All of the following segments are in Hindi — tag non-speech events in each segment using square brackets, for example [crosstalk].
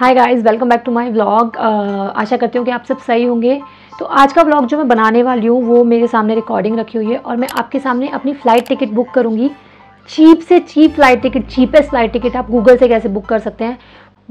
Hi guys welcome back to my vlog आशा करती हूँ कि आप सब सही होंगे तो आज का व्लॉग जो मैं बनाने वाली हूँ वो मेरे सामने रिकॉर्डिंग रखी हुई है और मैं आपके सामने अपनी फ़्लाइट टिकट बुक करूँगी चीप से cheap flight ticket cheapest flight ticket आप गूगल से कैसे बुक कर सकते हैं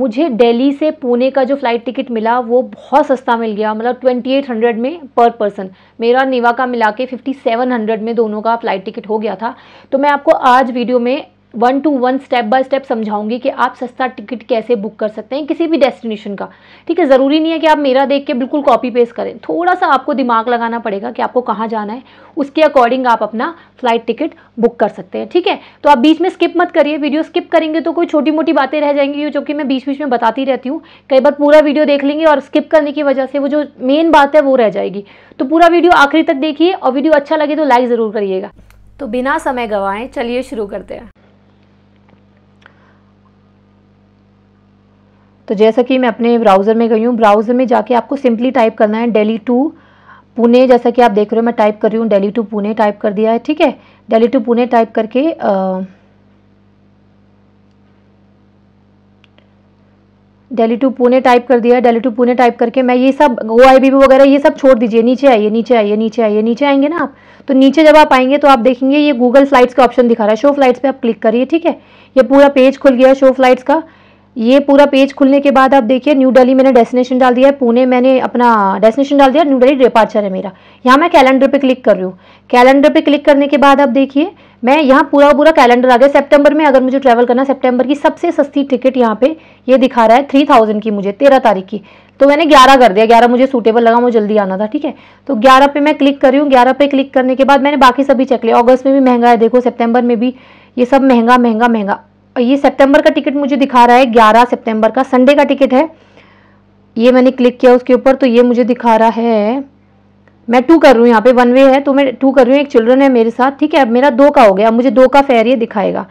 मुझे दिल्ली से पुणे का जो फ़्लाइट टिकट मिला वो बहुत सस्ता मिल गया मतलब ट्वेंटी एट हंड्रेड में पर पर्सन मेरा नेवा का मिला के फिफ्टी सेवन हंड्रेड में दोनों का फ़्लाइट टिकट हो गया था तो मैं आपको आज वीडियो में one two one step by step समझाऊंगी कि आप सस्ता टिकट कैसे बुक कर सकते हैं किसी भी डेस्टिनेशन का ठीक है ज़रूरी नहीं है कि आप मेरा देख के बिल्कुल कॉपी पेस्ट करें थोड़ा सा आपको दिमाग लगाना पड़ेगा कि आपको कहाँ जाना है उसके अकॉर्डिंग आप अपना फ्लाइट टिकट बुक कर सकते हैं ठीक है तो आप बीच में स्किप मत करिए वीडियो स्किप करेंगे तो कोई छोटी मोटी बातें रह जाएंगी जो कि मैं बीच बीच में बताती रहती हूँ कई बार पूरा वीडियो देख लेंगे और स्किप करने की वजह से वो जो मेन बात है वो रह जाएगी तो पूरा वीडियो आखिरी तक देखिए और वीडियो अच्छा लगे तो लाइक ज़रूर करिएगा तो बिना समय गंवाएं चलिए शुरू करते हैं तो जैसा कि मैं अपने ब्राउज़र में गई हूँ ब्राउज़र में जाके आपको सिंपली टाइप करना है डेली टू पुणे जैसा कि आप देख रहे हो मैं टाइप कर रही हूँ डेली टू पुणे टाइप कर दिया है ठीक है डेली टू पुणे टाइप करके डेली टू पुणे टाइप कर दिया डेली टू पुणे टाइप करके मैं ये सब ओ आई बी वगैरह ये सब छोड़ दीजिए नीचे आइए नीचे आइए नीचे आइए नीचे आएंगे ना आप तो नीचे जब आप आएंगे तो आप देखेंगे ये गूगल फ्लाइट्स का ऑप्शन दिखा रहा है शो फ्लाइट्स पे आप क्लिक करिए ठीक है ये पूरा पेज खुल गया है शो फ्लाइट्स का ये पूरा पेज खुलने के बाद आप देखिए न्यू दिल्ली मैंने डेस्टिनेशन डाल दिया है पुणे मैंने अपना डेस्टिनेशन डाल दिया न्यू दिल्ली डिपार्चर है मेरा यहाँ मैं कैलेंडर पे क्लिक कर रही हूँ कैलेंडर पे क्लिक करने के बाद आप देखिए मैं यहाँ पूरा पूरा कैलेंडर आ गया सितंबर में अगर मुझे ट्रैवल करना सेप्टेम्बर की सबसे सस्ती टिकट यहाँ पे ये दिखा रहा है थ्री थाउजेंड की मुझे तेरह तारीख की तो मैंने ग्यारह कर दिया ग्यारह मुझे सूटेबल लगा मुझे जल्दी आना था ठीक है तो ग्यारह पे मैं क्लिक कर रही हूँ ग्यारह पे क्लिक करने के बाद मैंने बाकी सभी चेक लिया अगस्त में भी महंगा है देखो सेप्टेम्बर में भी ये सब महंगा महंगा महंगा ये सितंबर का टिकट मुझे दिखा रहा है ग्यारह सितंबर का संडे का टिकट है ये मैंने क्लिक किया उसके ऊपर तो ये मुझे दिखा रहा है मैं टू कर रही हूँ यहाँ पे वन वे है तो मैं टू कर रही हूँ एक चिल्ड्रन है मेरे साथ ठीक है अब मेरा दो का हो गया अब मुझे दो का फेयर ये दिखाएगा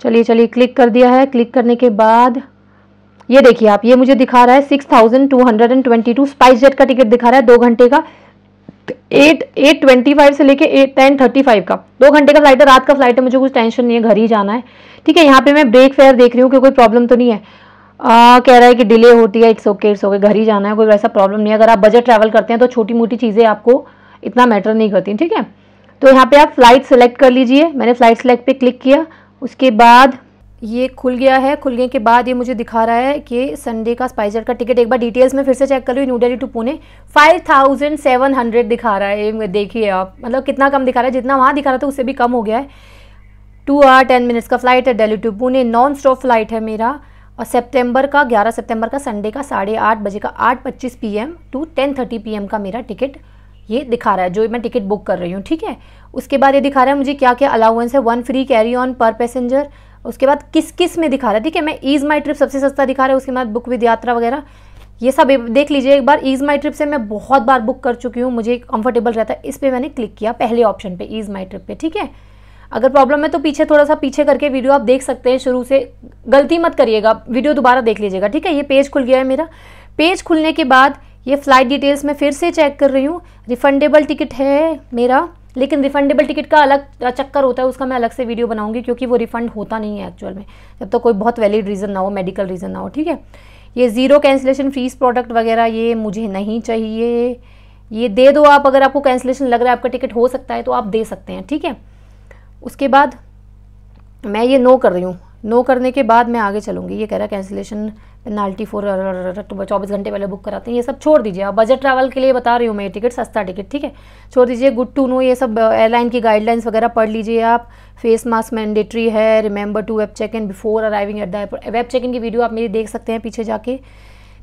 चलिए चलिए क्लिक कर दिया है क्लिक करने के बाद ये देखिए आप ये मुझे दिखा रहा है six thousand two hundred and twenty two SpiceJet का टिकट दिखा रहा है दो घंटे का एट एट ट्वेंटी फाइव से लेके एट टेन थर्टी फाइव का दो घंटे का फ्लाइट है रात का फ्लाइट है मुझे कुछ टेंशन नहीं है घर ही जाना है ठीक है यहाँ पे मैं ब्रेक फेयर देख रही हूँ कि कोई प्रॉब्लम तो नहीं है आ, कह रहा है कि डिले होती है इट्स ओके इट्स ओके घर ही जाना है कोई वैसा प्रॉब्लम नहीं है अगर आप बजट ट्रैवल करते हैं तो छोटी मोटी चीज़ें आपको इतना मैटर नहीं करती ठीक है तो यहाँ पर आप फ्लाइट सेलेक्ट कर लीजिए मैंने फ्लाइट सेलेक्ट पर क्लिक किया उसके बाद ये खुल गया है खुलने के बाद ये मुझे दिखा रहा है कि संडे का स्पाइसर का टिकट एक बार डिटेल्स में फिर से चेक कर रही न्यू डेली टू पुणे 5700 दिखा रहा है देखिए आप मतलब कितना कम दिखा रहा है जितना वहाँ दिखा रहा था उससे भी कम हो गया है टू आर टेन मिनट्स का फ्लाइट है Delhi to Pune non stop flight है मेरा और सेप्टेम्बर का ग्यारह सेप्टेम्बर का संडे का साढ़े आठ बजे का आठ पच्चीस P to ten thirty P का मेरा टिकट ये दिखा रहा है जो मैं टिकट बुक कर रही हूँ ठीक है उसके बाद ये दिखा रहा है मुझे क्या क्या अलाउंस है one free carry on per passenger उसके बाद किस किस में दिखा रहा है ठीक है मैं ईज माई ट्रिप सबसे सस्ता दिखा रहा है उसके बाद बुक विद यात्रा वगैरह ये सब देख लीजिए एक बार ईज माई ट्रिप से मैं बहुत बार बुक कर चुकी हूँ मुझे कंफर्टेबल रहता है इस पर मैंने क्लिक किया पहले ऑप्शन पे ईज माई ट्रिप पे ठीक है अगर प्रॉब्लम है तो पीछे थोड़ा सा पीछे करके वीडियो आप देख सकते हैं शुरू से गलती मत करिएगा वीडियो दोबारा देख लीजिएगा ठीक है ये पेज खुल गया है मेरा पेज खुलने के बाद ये फ्लाइट डिटेल्स मैं फिर से चेक कर रही हूँ रिफंडेबल टिकट है मेरा लेकिन रिफंडेबल टिकट का अलग चक्कर होता है उसका मैं अलग से वीडियो बनाऊंगी क्योंकि वो रिफंड होता नहीं है एक्चुअल में जब तक तो कोई बहुत वैलिड रीज़न ना हो मेडिकल रीज़न ना हो ठीक है ये ज़ीरो कैंसिलेशन फीस प्रोडक्ट वगैरह ये मुझे नहीं चाहिए ये दे दो आप अगर आपको कैंसिलेशन लग रहा है आपका टिकट हो सकता है तो आप दे सकते हैं ठीक है उसके बाद मैं ये नो कर रही हूँ नो करने के बाद मैं आगे चलूँगी ये कह रहा है कैंसिलेशन पेनाल्टी फोर चौबीस घंटे पहले बुक कराते हैं ये सब छोड़ दीजिए आप बजट ट्रैवल के लिए बता रही हूँ मैं ये टिकट सस्ता टिकट ठीक है छोड़ दीजिए गुड टू नो ये सब एयरलाइन की गाइडलाइंस वगैरह पढ़ लीजिए आप फेस मास्क मैंडेटरी है remember to web check in before arriving at the airport web check in की वीडियो आप मेरी देख सकते हैं पीछे जाके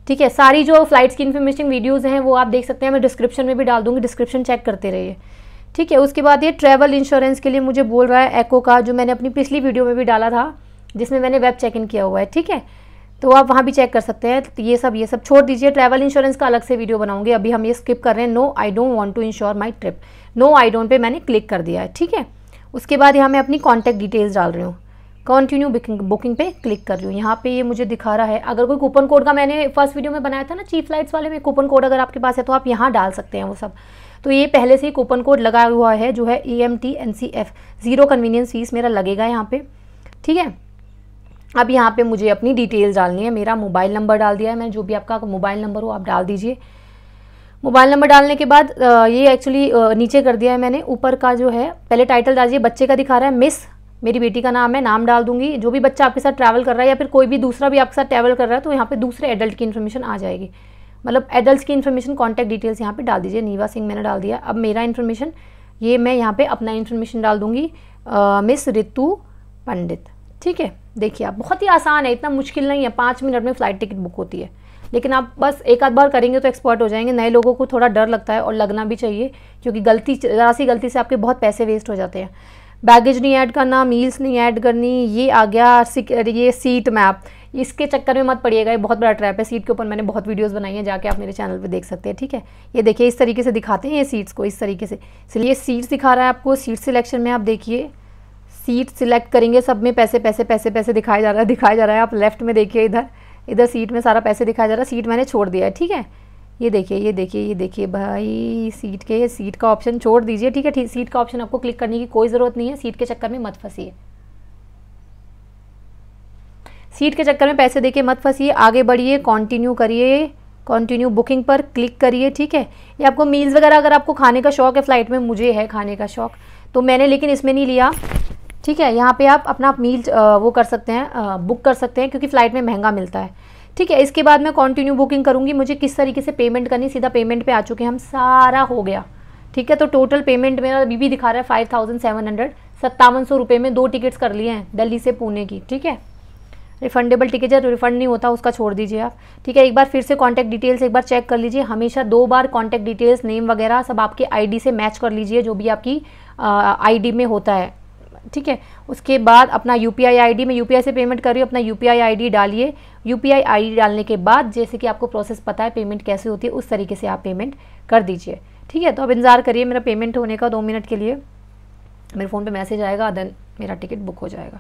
ठीक है सारी जो फ्लाइट्स की इन्फॉर्मेशन वीडियोज़ हैं वो आप देख सकते हैं मैं डिस्क्रिप्शन में भी डाल दूँगी डिस्क्रिप्शन चेक करते रहिए ठीक है उसके बाद ये ट्रैवल इंश्योरेंस के लिए मुझे बोल रहा है एको का जो मैंने अपनी पिछली वीडियो में भी डाला था जिसमें मैंने वेब चेक इन किया हुआ है ठीक है तो आप वहाँ भी चेक कर सकते हैं तो ये सब ये सब छोड़ दीजिए ट्रैवल इंश्योरेंस का अलग से वीडियो बनाऊंगे अभी हम ये स्किप कर रहे हैं no I don't want to insure my trip no I don't पे मैंने क्लिक कर दिया है ठीक है उसके बाद यहाँ मैं अपनी कॉन्टैक्ट डिटेल्स डाल रही हूँ कंटिन्यू बुकिंग पे क्लिक कर रही हूँ यहाँ पे ये मुझे दिखा रहा है अगर कोई कूपन कोड का मैंने फर्स्ट वीडियो में बनाया था ना चीफ लाइट्स वाले में कूपन कोड अगर आपके पास है तो आप यहाँ डाल सकते हैं वो सब तो ये पहले से ही कूपन कोड लगा हुआ है जो है E M T N C F zero convenience fee मेरा लगेगा यहाँ पे ठीक है अब यहाँ पे मुझे अपनी डिटेल डालनी है मेरा मोबाइल नंबर डाल दिया है मैंने जो भी आपका मोबाइल नंबर हो आप डाल दीजिए मोबाइल नंबर डालने के बाद ये एक्चुअली नीचे कर दिया है मैंने ऊपर का जो है पहले टाइटल डालिए बच्चे का दिखा रहा है मिस मेरी बेटी का नाम है नाम डाल दूंगी जो भी बच्चा आपके साथ ट्रैवल कर रहा है या फिर कोई भी दूसरा भी आपके साथ ट्रैवल कर रहा है तो यहाँ पे दूसरे एडल्ट की इन्फॉर्मेशन आ जाएगी मतलब एडल्ट की इन्फॉर्मेशन कॉन्टैक्ट डिटेल्स यहाँ पे डाल दीजिए नीवा सिंह मैंने डाल दिया अब मेरा इन्फॉर्मेशन ये मैं यहाँ पर अपना इन्फॉर्मेशन डाल दूंगी मिस रितु पंडित ठीक है देखिए आप बहुत ही आसान है इतना मुश्किल नहीं है पाँच मिनट में फ़्लाइट टिकट बुक होती है लेकिन आप बस एक आध बार करेंगे तो एक्सपर्ट हो जाएंगे नए लोगों को थोड़ा डर लगता है और लगना भी चाहिए क्योंकि गलती ज़रा सी गलती से आपके बहुत पैसे वेस्ट हो जाते हैं बैगेज नहीं ऐड करना मील्स नहीं ऐड करनी ये आ गया ये सीट मैप इसके चक्कर में मत पड़िएगा ये बहुत बड़ा ट्रैप है सीट के ऊपर मैंने बहुत वीडियोस बनाई हैं जाके आप मेरे चैनल पे देख सकते हैं ठीक है ये देखिए इस तरीके से दिखाते हैं ये सीट्स को इस तरीके से इसलिए सीट्स दिखा रहा है आपको सीट सिलेक्शन में आप देखिए सीट सिलेक्ट करेंगे सब में पैसे पैसे पैसे पैसे दिखाया जा रहा है दिखाया जा रहा है आप लेफ्ट में देखिए इधर इधर सीट में सारा पैसे दिखाया जा रहा है सीट मैंने छोड़ दिया है ठीक है ये देखिए ये देखिए ये देखिए भाई सीट के सीट का ऑप्शन छोड़ दीजिए ठीक है ठीक सीट का ऑप्शन आपको क्लिक करने की कोई ज़रूरत नहीं है सीट के चक्कर में मत फंसी सीट के चक्कर में पैसे देके मत फंसिए आगे बढ़िए कंटिन्यू करिए कंटिन्यू बुकिंग पर क्लिक करिए ठीक है ये आपको मील्स वगैरह अगर आपको खाने का शौक है फ्लाइट में मुझे है खाने का शौक तो मैंने लेकिन इसमें नहीं लिया ठीक है यहाँ पे आप अपना मील वो कर सकते हैं बुक कर सकते हैं क्योंकि फ़्लाइट में महंगा मिलता है ठीक है इसके बाद मैं कंटिन्यू बुकिंग करूँगी मुझे किस तरीके से पेमेंट करनी सीधा पेमेंट पे आ चुके हैं हम सारा हो गया ठीक है तो टोटल पेमेंट मेरा अभी भी दिखा रहा है फाइव थाउजेंड सेवन हंड्रेड सत्तावन सौ रुपये में दो टिकट्स कर लिए हैं दिल्ली से पुणे की ठीक है रिफंडेबल टिकट जब रिफंड नहीं होता उसका छोड़ दीजिए आप ठीक है एक बार फिर से कॉन्टैक्ट डिटेल्स एक बार चेक कर लीजिए हमेशा दो बार कॉन्टैक्ट डिटेल्स नेम वगैरह सब आपके आई से मैच कर लीजिए जो भी आपकी आई में होता है ठीक है उसके बाद अपना U P I I D में यू पी आई से पेमेंट कर रही हूँ अपना U P I I D डालिए U P I I D डालने के बाद जैसे कि आपको प्रोसेस पता है पेमेंट कैसे होती है उस तरीके से आप पेमेंट कर दीजिए ठीक है तो अब इंतज़ार करिए मेरा पेमेंट होने का दो मिनट के लिए मेरे फ़ोन पे मैसेज आएगा देन मेरा टिकट बुक हो जाएगा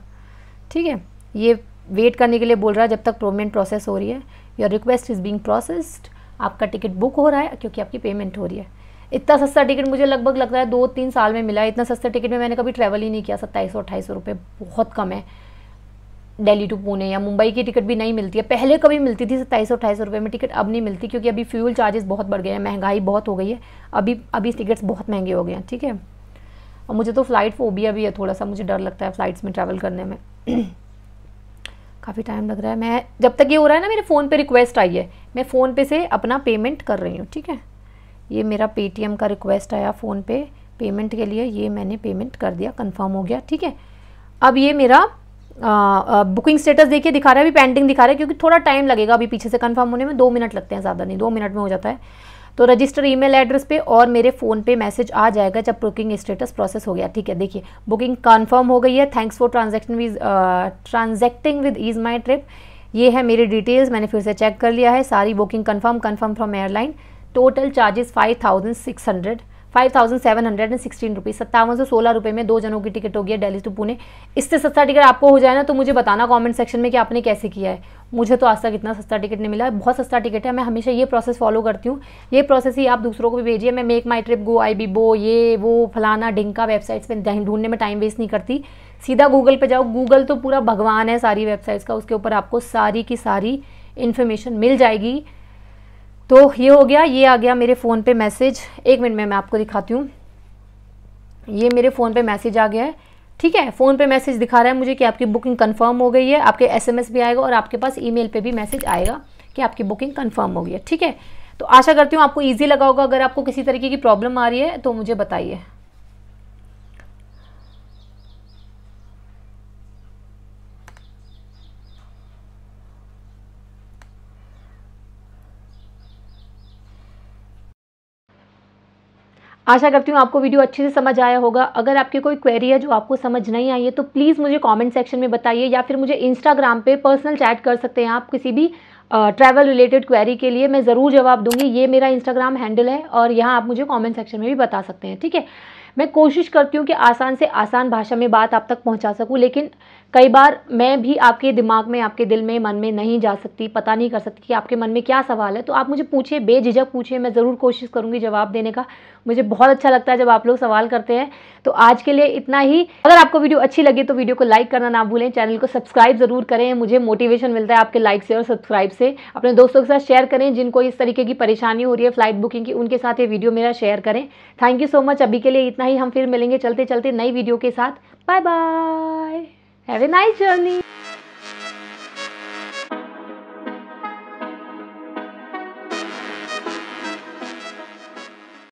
ठीक है ये वेट करने के लिए बोल रहा है जब तक पेमेंट प्रोसेस हो रही है your request is being processed आपका टिकट बुक हो रहा है क्योंकि आपकी पेमेंट हो रही है इतना सस्ता टिकट मुझे लगभग लगता है दो तीन साल में मिला है इतना सस्ता टिकट में मैंने कभी ट्रैवल ही नहीं किया सत्ताईस सौ अट्ठाईस सौ रुपये बहुत कम है दिल्ली टू पुणे या मुंबई की टिकट भी नहीं मिलती है पहले कभी मिलती थी सत्ताईस सौ अट्ठाईस सौ रुपये में टिकट अब नहीं मिलती क्योंकि अभी फ्यूल चार्जेस बहुत बढ़ गए हैं महंगाई बहुत हो गई है अभी अभी टिकट्स बहुत महंगे हो गए हैं ठीक है और मुझे तो फ़्लाइट फोबिया भी है थोड़ा सा मुझे डर लगता है फ़्लाइट्स में ट्रैवल करने में [clears throat] काफ़ी टाइम लग रहा है मैं जब तक ये हो रहा है ना मेरे फ़ोन पे रिक्वेस्ट आई है मैं फ़ोन पे से अपना पेमेंट कर रही हूँ ठीक है ये मेरा पेटीएम का रिक्वेस्ट आया फ़ोन पे पेमेंट के लिए ये मैंने पेमेंट कर दिया कंफर्म हो गया ठीक है अब ये मेरा आ, आ, बुकिंग स्टेटस देखिए दिखा रहा है अभी पेंडिंग दिखा रहा है क्योंकि थोड़ा टाइम लगेगा अभी पीछे से कंफर्म होने में दो मिनट लगते हैं ज़्यादा नहीं दो मिनट में हो जाता है तो रजिस्टर ईमेल एड्रेस पे और मेरे फ़ोन पे मैसेज आ जाएगा जब बुकिंग स्टेटस प्रोसेस हो गया ठीक है देखिए बुकिंग कंफर्म हो गई है thanks for transaction with transacting with EaseMyTrip ये है मेरी डिटेल्स मैंने फिर से चेक कर लिया है सारी booking confirm confirm from airline total charges five thousand six hundred five thousand seven hundred and sixteen rupees सत्तावन सौ सोलह रुपये में दो जनों की टिकट होगी दिल्ली टू पुणे इससे सस्ता टिकट आपको हो जाए ना तो मुझे बताना कमेंट सेक्शन में कि आपने कैसे किया है मुझे तो आज तक इतना सस्ता टिकट नहीं मिला बहुत सस्ता टिकट है मैं हमेशा ये प्रोसेस फॉलो करती हूँ ये प्रोसेस ही आप दूसरों को भी भेजिए मैं MakeMyTrip Goibibo ये वो फलाना ढिंका वेबसाइट्स पर ढूंढने में टाइम वेस्ट नहीं करती सीधा गूगल पर जाओ गूगल तो पूरा भगवान है सारी वेबसाइट्स का उसके ऊपर आपको सारी की सारी इन्फॉर्मेशन मिल जाएगी तो ये हो गया ये आ गया मेरे फ़ोन पे मैसेज एक मिनट में मैं आपको दिखाती हूँ ये मेरे फ़ोन पे मैसेज आ गया है ठीक है फ़ोन पे मैसेज दिखा रहा है मुझे कि आपकी बुकिंग कंफर्म हो गई है आपके एसएमएस भी आएगा और आपके पास ईमेल पे भी मैसेज आएगा कि आपकी बुकिंग कंफर्म हो गई है ठीक है तो आशा करती हूँ आपको ईजी लगा होगा अगर आपको किसी तरीके की प्रॉब्लम आ रही है तो मुझे बताइए आशा करती हूँ आपको वीडियो अच्छे से समझ आया होगा अगर आपकी कोई क्वेरी है जो आपको समझ नहीं आई है तो प्लीज़ मुझे कमेंट सेक्शन में बताइए या फिर मुझे इंस्टाग्राम पे पर्सनल चैट कर सकते हैं आप किसी भी ट्रैवल रिलेटेड क्वेरी के लिए मैं ज़रूर जवाब दूंगी ये मेरा इंस्टाग्राम हैंडल है और यहाँ आप मुझे कॉमेंट सेक्शन में भी बता सकते हैं ठीक है मैं कोशिश करती हूँ कि आसान से आसान भाषा में बात आप तक पहुँचा सकूँ लेकिन कई बार मैं भी आपके दिमाग में आपके दिल में मन में नहीं जा सकती पता नहीं कर सकती कि आपके मन में क्या सवाल है तो आप मुझे पूछिए बेझिझक पूछिए मैं ज़रूर कोशिश करूँगी जवाब देने का मुझे बहुत अच्छा लगता है जब आप लोग सवाल करते हैं तो आज के लिए इतना ही अगर आपको वीडियो अच्छी लगी तो वीडियो को लाइक करना ना भूलें चैनल को सब्सक्राइब ज़रूर करें मुझे मोटिवेशन मिलता है आपके लाइक से और सब्सक्राइब से अपने दोस्तों के साथ शेयर करें जिनको इस तरीके की परेशानी हो रही है फ्लाइट बुकिंग की उनके साथ ये वीडियो मेरा शेयर करें थैंक यू सो मच अभी के लिए इतना ही हम फिर मिलेंगे चलते चलते नई वीडियो के साथ bye bye Have a nice journey.